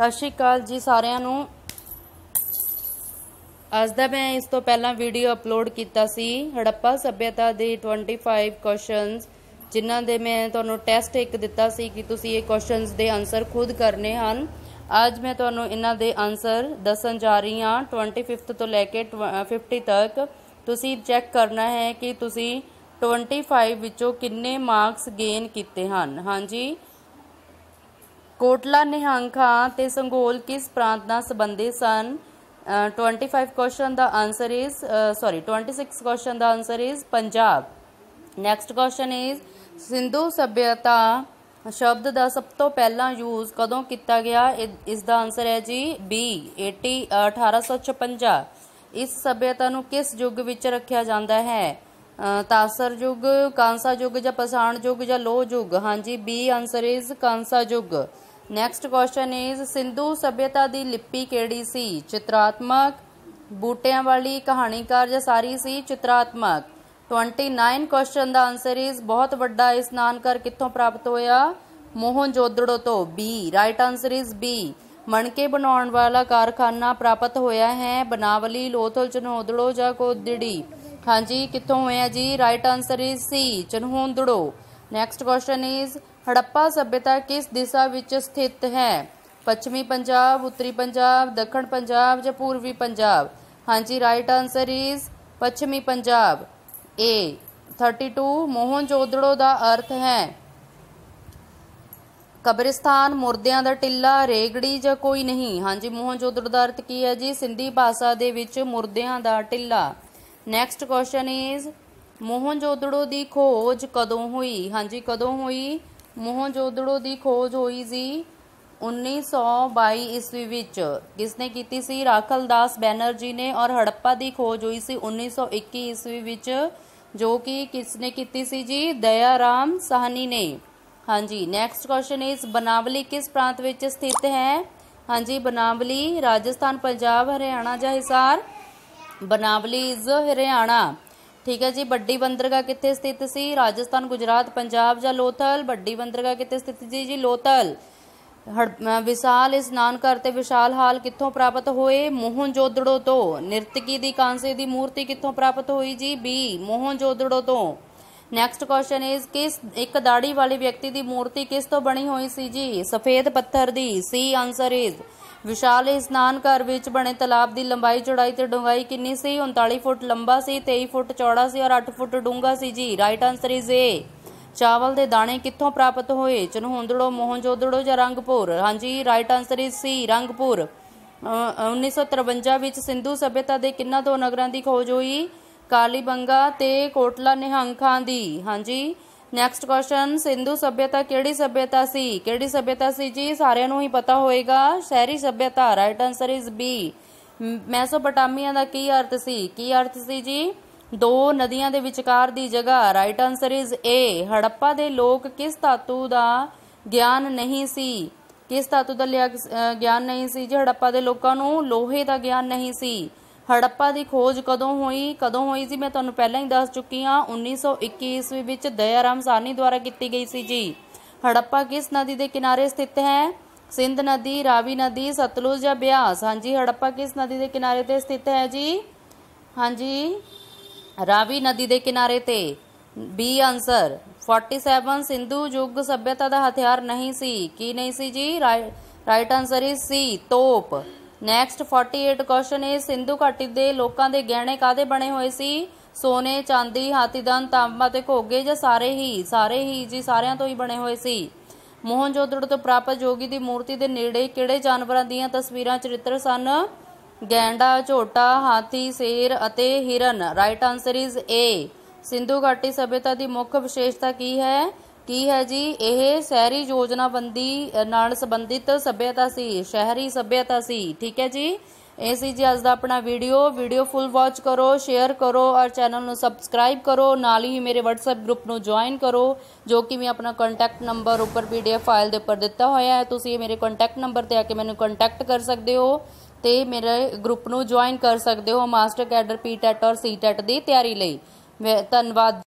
ਸਤਿ ਸ਼੍ਰੀ ਅਕਾਲ ਜੀ ਸਾਰਿਆਂ ਨੂੰ ਅੱਜ ਦਾ ਮੈਂ ਇਸ ਤੋਂ ਪਹਿਲਾਂ ਵੀਡੀਓ ਅਪਲੋਡ ਕੀਤਾ ਸੀ ਹੜੱਪਾ ਸਭਿਅਤਾ ਦੇ 25 ਕੁਐਸਚਨਸ ਜਿਨ੍ਹਾਂ ਦੇ ਮੈਂ ਤੁਹਾਨੂੰ ਟੈਸਟ ਇੱਕ ਦਿੱਤਾ ਸੀ ਕਿ ਤੁਸੀਂ ਇਹ ਕੁਐਸਚਨਸ ਦੇ ਆਨਸਰ ਖੁਦ ਕਰਨੇ ਹਨ ਅੱਜ ਮੈਂ ਤੁਹਾਨੂੰ ਇਹਨਾਂ ਦੇ ਆਨਸਰ ਦੱਸਣ ਜਾ ਰਹੀ ਹਾਂ 25th ਤੋਂ ਲੈ ਕੇ 50 ਤੱਕ ਤੁਸੀਂ ਚੈੱਕ ਕਰਨਾ ਹੈ ਕਿ ਤੁਸੀਂ 25 ਵਿੱਚੋਂ ਕਿੰਨੇ ਮਾਰਕਸ ਗੇਨ ਕੀਤੇ ਹਨ ਹਾਂਜੀ ਕੋਟਲਾ ਨਿਹੰਗ ਖਾਂ ਤੇ ਸੰਗੋਲ ਕਿਸ ਪ੍ਰਾਂਤ ਨਾਲ ਸੰਬੰਧਿਤ ਸਨ 25 ਕੁਐਸਚਨ ਦਾ ਆਨਸਰ ਇਜ਼ ਸੌਰੀ 26 ਕੁਐਸਚਨ ਦਾ answer is Punjab next question is Sindhu ਸਭਿਅਤਾ ਸ਼ਬਦ ਦਾ ਸਭ ਤੋਂ ਪਹਿਲਾਂ ਯੂਜ਼ ਕਦੋਂ ਕੀਤਾ ਗਿਆ ਇਸ ਦਾ ਆਨਸਰ ਹੈ ਜੀ ਬੀ 80 1856 ਇਸ ਸਭਿਅਤਾ ਨੂੰ ਕਿਸ ਯੁੱਗ ਵਿੱਚ ਰੱਖਿਆ ਜਾਂਦਾ ਹੈ ਤਾਸਰ ਯੁੱਗ ਕਾਂਸਾ ਯੁੱਗ ਜਾਂ ਪਸਾਣ ਯੁੱਗ ਜਾਂ ਲੋਹ ਯੁੱਗ ਹਾਂਜੀ ਬੀ ਆਨਸਰ ਇਜ਼ ਕਾਂਸਾ ਯੁੱਗ ਨੈਕਸਟ ਕੁਐਸਚਨ ਇਜ਼ ਸਿੰਧੂ ਸਭਿਅਤਾ ਦੀ ਲਿਪੀ ਕਿਹੜੀ ਸੀ ਚਿਤਰਾਤਮਕ ਬੂਟਿਆਂ ਵਾਲੀ ਕਹਾਣੀਕਾਰ ਜਾਂ ਸਾਰੀ ਸੀ ਚਿਤਰਾਤਮਕ 29 ਕੁਐਸਚਨ ਦਾ ਆਨਸਰ ਇਜ਼ ਬਹੁਤ ਵੱਡਾ ਇਸਨਾਨ ਕਰ ਕਿੱਥੋਂ ਪ੍ਰਾਪਤ ਹੋਇਆ ਮੋਹਨ ਜੋਦੜੋ ਤੋਂ B right answer is B ਮਣਕੇ ਬਣਾਉਣ ਵਾਲਾ ਕਾਰਖਾਨਾ ਪ੍ਰਾਪਤ ਹੋਇਆ ਹੈ ਬਨਾਵਲੀ ਲੋਥਲ ਚਨੋਦੜੋ ਜਾਂ ਕੋਦੜੀ ਹਾਂਜੀ ਕਿੱਥੋਂ ਹੋਇਆ ਜੀ right answer is C Chanhudaro next question is Harappa ਸਭਿਅਤਾ ਕਿਸ ਦਿਸ਼ਾ ਵਿੱਚ ਸਥਿਤ ਹੈ ਪੱਛਮੀ ਪੰਜਾਬ ਉੱਤਰੀ ਪੰਜਾਬ ਦੱਖਣ ਪੰਜਾਬ ਜਾਂ ਪੂਰਬੀ ਪੰਜਾਬ ਹਾਂਜੀ ਰਾਈਟ ਆਨਸਰ ਇਜ਼ ਪੱਛਮੀ ਪੰਜਾਬ ਏ 32 ਮੋਹਨਜੋਦੜੋ ਦਾ ਅਰਥ ਹੈ ਕਬਰਿਸਤਾਨ ਮੁਰਦਿਆਂ ਦਾ ਟਿੱਲਾ ਰੇਗੜੀ ਜਾਂ ਕੋਈ ਨਹੀਂ ਹਾਂਜੀ ਮੋਹਨਜੋਦੜੋ ਦਾ ਅਰਥ ਕੀ ਹੈ ਜੀ ਸਿੰਧੀ ਭਾਸ਼ਾ ਦੇ ਵਿੱਚ ਮੁਰਦਿਆਂ ਦਾ ਟਿੱਲਾ ਨੈਕਸਟ ਕੁਐਸਚਨ ਇਜ਼ ਮੋਹਨਜੋਦੜੋ ਦੀ ਖੋਜ ਕਦੋਂ ਹੋਈ ਹਾਂਜੀ ਕਦੋਂ ਹੋਈ ਮੋਹਨਜੋਦੜੋ ਦੀ ਖੋਜ ਹੋਈ ਸੀ 1922 ਈਸਵੀ ਵਿੱਚ ਕਿਸ ਨੇ ਕੀਤੀ ਸੀ ਰਾਖਲਦਾਸ ਬੈਨਰਜੀ ਨੇ ਔਰ ਹੜੱਪਾ ਦੀ ਖੋਜ ਹੋਈ ਸੀ 1921 ਈਸਵੀ ਵਿੱਚ ਜੋ ਕਿ ਕਿਸ ਨੇ ਕੀਤੀ ਸੀ ਜੀ ਦਇਆਰਾਮ ਸਾਹਨੀ ਨੇ ਹਾਂਜੀ ਨੈਕਸਟ ਕੁਐਸਚਨ ਇਜ਼ ਬਨਾਵਲੀ ਕਿਸ ਪ੍ਰਾਂਤ ਵਿੱਚ ਸਥਿਤ ਹੈ ਹਾਂਜੀ ਬਨਾਵਲੀ ਰਾਜਸਥਾਨ ਪੰਜਾਬ ਹਰਿਆਣਾ ਜਾਂ ਹਿਸਾਰ ਬਨਾਵਲੀ ਇਜ਼ ਹਰਿਆਣਾ ਠੀਕ ਹੈ ਜੀ ਵੱਡੀ ਬੰਦਰਗਾਹ ਕਿੱਥੇ ਸਥਿਤ ਸੀ ਰਾਜਸਥਾਨ ਗੁਜਰਾਤ ਪੰਜਾਬ ਜਾਂ ਲੋਥਲ ਵੱਡੀ ਬੰਦਰਗਾਹ ਕਿੱਥੇ ਸਥਿਤ ਸੀ ਜੀ ਲੋਥਲ ਵਿਸ਼ਾਲ ਇਸਨਾਨ ਘਰ ਤੇ ਵਿਸ਼ਾਲ ਹਾਲ ਕਿੱਥੋਂ ਪ੍ਰਾਪਤ ਹੋਏ ਮੋਹਨਜੋਦੜੋ ਤੋਂ ਨਿਰਤਕੀ ਦੀ ਕਾਂਸੇ ਦੀ ਮੂਰਤੀ ਕਿੱਥੋਂ ਪ੍ਰਾਪਤ ਹੋਈ ਜੀ ਬੀ ਮੋਹਨਜੋਦੜੋ ਤੋਂ ਨੈਕਸਟ ਕੁਐਸਚਨ ਇਜ਼ ਕਿਸ ਇੱਕ ਦਾੜੀ ਵਾਲੇ ਵਿਅਕਤੀ ਦੀ ਮੂਰਤੀ ਕਿਸ ਤੋਂ ਬਣੀ ਹੋਈ ਸੀ ਜੀ ਸਫੇਦ ਪੱਥਰ ਦੀ ਸੀ ਆਨਸਰ ਇਜ਼ ਵਿਸ਼ਾਲ ਇਸਨਾਨ ਘਰ ਵਿੱਚ ਬਣੇ ਤਲਾਬ ਦੀ ਲੰਬਾਈ ਚੌੜਾਈ ਤੇ ਡੂੰਘਾਈ ਕਿੰਨੀ ਸੀ 39 ਫੁੱਟ ਲੰਬਾ ਸੀ 23 ਫੁੱਟ ਚੌੜਾ ਸੀ ਔਰ 8 ਫੁੱਟ ਡੂੰਘਾ ਸੀ ਜੀ ਰਾਈਟ ਆਨਸਰ ਇਜ਼ ਏ ਚਾਵਲ ਦੇ ਦਾਣੇ ਕਿੱਥੋਂ ਪ੍ਰਾਪਤ ਹੋਏ ਚਨਹੁੰਦੜੋ ਮੋਹਨਜੋਦੜੋ ਜਾਂ ਰੰਗਪੁਰ ਹਾਂਜੀ right answer is C Rangpur 1953 ਵਿੱਚ ਸਿੰਧੂ ਸਭਿਅਤਾ ਦੇ ਕਿੰਨਾ ਦੋ ਨਗਰਾਂ ਦੀ ਖੋਜ ਹੋਈ ਕਾਲੀਬੰਗਾ ਤੇ ਕੋਟਲਾ ਨਿਹੰਗ ਖਾਂ ਦੀ ਹਾਂਜੀ ਨੈਕਸਟ ਕੁਐਸਚਨ ਸਿੰਧੂ ਸਭਿਅਤਾ ਕਿਹੜੀ ਸਭਿਅਤਾ ਸੀ ਕਿਹੜੀ ਸਭਿਅਤਾ ਸੀ ਜੀ ਸਾਰਿਆਂ ਨੂੰ ਹੀ ਪਤਾ ਹੋਏਗਾ ਸ਼ਹਿਰੀ ਸਭਿਅਤਾ right answer is B Mesopotamia ਦਾ ਕੀ ਅਰਥ ਸੀ ਕੀ ਅਰਥ ਸੀ ਜੀ ਦੋ ਨਦੀਆਂ ਦੇ ਵਿਚਕਾਰ ਦੀ ਜਗ੍ਹਾ right answer is A Harappa ਦੇ ਲੋਕ ਕਿਸ ਧਾਤੂ ਦਾ ਗਿਆਨ ਨਹੀਂ ਸੀ ਕਿਸ ਧਾਤੂ ਦਾ ਗਿਆਨ ਨਹੀਂ ਸੀ ਜੀ ਹੜੱਪਾ ਦੇ ਲੋਕਾਂ ਨੂੰ ਲੋਹੇ ਦਾ ਗਿਆਨ ਨਹੀਂ ਸੀ ਹੜੱਪਾ ਦੀ ਖੋਜ ਕਦੋਂ ਹੋਈ ਕਦੋਂ ਹੋਈ ਸੀ ਮੈਂ ਤੁਹਾਨੂੰ ਪਹਿਲਾਂ ਹੀ ਦੱਸ ਚੁੱਕੀ ਹਾਂ 1921 ਈਸਵੀ ਵਿੱਚ ਦਇਆਰਾਮ ਸਾਨੀ ਦੁਆਰਾ ਕੀਤੀ ਗਈ ਸੀ ਜੀ ਹੜੱਪਾ ਕਿਸ ਨਦੀ ਦੇ ਕਿਨਾਰੇ ਸਥਿਤ ਹੈ ਸਿੰਧ ਨਦੀ ਰਾਵੀ ਨਦੀ ਸਤਲੁਜ ਜਾਂ ਬਿਆਸ ਹਾਂਜੀ ਹੜੱਪਾ ਕਿਸ ਨਦੀ ਦੇ ਕਿਨਾਰੇ ਤੇ ਸਥਿਤ ਹੈ ਜੀ ਹਾਂਜੀ ਰਾਵੀ ਨਦੀ ਦੇ ਕਿਨਾਰੇ ਤੇ ਬੀ ਆਨਸਰ 47 ਸਿੰਧੂ ਯੁੱਗ ਸਭਿਅਤਾ ਦਾ ਹਥਿਆਰ ਨਹੀਂ ਸੀ ਕੀ ਨਹੀਂ ਸੀ ਜੀ ਰਾਈਟ ਆਨਸਰ ਇਸ ਸੀ ਤੋਪ ਨੈਕਸਟ 48 ਕੁਐਸਚਨ ਇਸ ਸਿੰਧੂ ਘਾਟੀ ਦੇ ਲੋਕਾਂ ਦੇ ਗਹਿਣੇ ਕਾਦੇ ਬਣੇ ਹੋਏ ਸੀ ਸੋਨੇ ਚਾਂਦੀ ਹਾਤੀਦਾਨ ਤਾਂਬਾ ਤੇ ਘੋਗੇ ਜਾਂ ਸਾਰੇ ਹੀ ਸਾਰੇ ਹੀ ਜੀ ਸਾਰਿਆਂ ਤੋਂ ਹੀ ਬਣੇ ਹੋਏ ਸੀ ਮੋਹਨਜੋਦੜੋ ਤੋਂ ਪ੍ਰਾਪਤ ਜੋਗੀ ਦੀ ਮੂਰਤੀ ਦੇ ਨੇੜੇ ਕਿਹੜੇ ਜਾਨਵਰਾਂ ਦੀਆਂ ਤਸਵੀਰਾਂ ਚਰਿੱਤਰ ਸਨ ਗੈਂਡਾ ਝੋਟਾ ਹਾਥੀ ਸ਼ੇਰ ਅਤੇ ਹਿਰਨ right answer is A Sindhu ਘਾਟੀ ਸਭਿਅਤਾ ਦੀ ਮੁੱਖ ਵਿਸ਼ੇਸ਼ਤਾ ਕੀ ਹੈ ਕੀ ਹੈ ਜੀ ਇਹ ਸ਼ਹਿਰੀ ਯੋਜਨਾਬੰਦੀ ਨਾਲ ਸੰਬੰਧਿਤ ਸਭਿਆਤਾ ਸੀ ਸ਼ਹਿਰੀ ਸਭਿਆਤਾ ਸੀ ਠੀਕ ਹੈ ਜੀ ਇਹ ਸੀ ਜੀ ਅੱਜ ਦਾ ਆਪਣਾ ਵੀਡੀਓ ਵੀਡੀਓ ਫੁੱਲ ਵਾਚ ਕਰੋ ਸ਼ੇਅਰ ਕਰੋ ਔਰ ਚੈਨਲ ਨੂੰ ਸਬਸਕ੍ਰਾਈਬ ਕਰੋ ਨਾਲ ਹੀ ਮੇਰੇ WhatsApp ਗਰੁੱਪ ਨੂੰ ਜੁਆਇਨ ਕਰੋ ਜੋ ਕਿ ਮੈਂ ਆਪਣਾ ਕੰਟੈਕਟ ਨੰਬਰ ਉੱਪਰ PDF ਫਾਈਲ ਦੇ ਉੱਪਰ ਦਿੱਤਾ ਹੋਇਆ ਹੈ ਤੁਸੀਂ ਮੇਰੇ ਕੰਟੈਕਟ ਨੰਬਰ ਤੇ ਆ ਕੇ ਮੈਨੂੰ ਕੰਟੈਕਟ ਕਰ ਸਕਦੇ ਹੋ ਤੇ ਮੇਰੇ ਗਰੁੱਪ ਨੂੰ ਜੁਆਇਨ ਕਰ ਸਕਦੇ ਹੋ ਮਾਸਟਰ ਕੈਡਰ ਪੀਟੈਟ ਔਰ ਸੀਟੈਟ ਦੀ ਤਿਆਰੀ ਲਈ ਧੰਨਵਾਦ